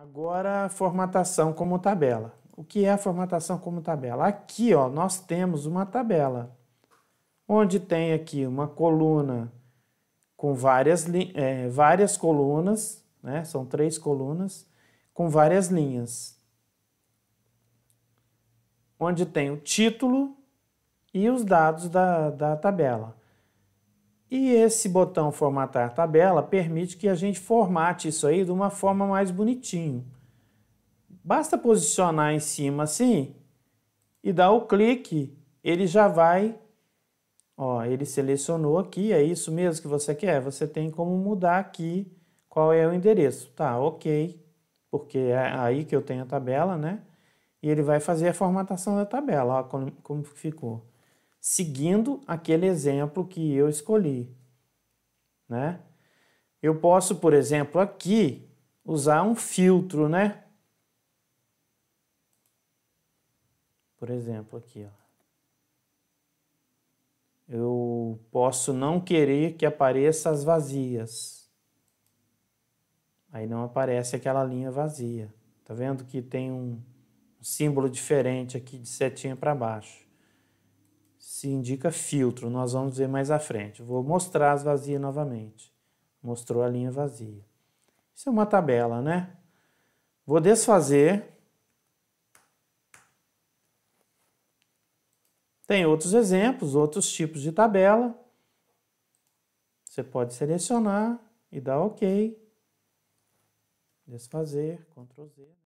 Agora, formatação como tabela. O que é a formatação como tabela? Aqui, ó, nós temos uma tabela, onde tem aqui uma coluna com várias, é, várias colunas, né? são três colunas, com várias linhas. Onde tem o título e os dados da, da tabela. E esse botão formatar tabela permite que a gente formate isso aí de uma forma mais bonitinho. Basta posicionar em cima assim e dar o clique, ele já vai... Ó, ele selecionou aqui, é isso mesmo que você quer? Você tem como mudar aqui qual é o endereço. Tá, ok, porque é aí que eu tenho a tabela, né? E ele vai fazer a formatação da tabela, ó como, como ficou seguindo aquele exemplo que eu escolhi. Né? Eu posso, por exemplo, aqui usar um filtro, né? Por exemplo, aqui, ó. Eu posso não querer que apareça as vazias. Aí não aparece aquela linha vazia. Tá vendo que tem um símbolo diferente aqui de setinha para baixo se indica filtro, nós vamos ver mais à frente. Vou mostrar as vazias novamente. Mostrou a linha vazia. Isso é uma tabela, né? Vou desfazer. Tem outros exemplos, outros tipos de tabela. Você pode selecionar e dar OK. Desfazer, Ctrl Z.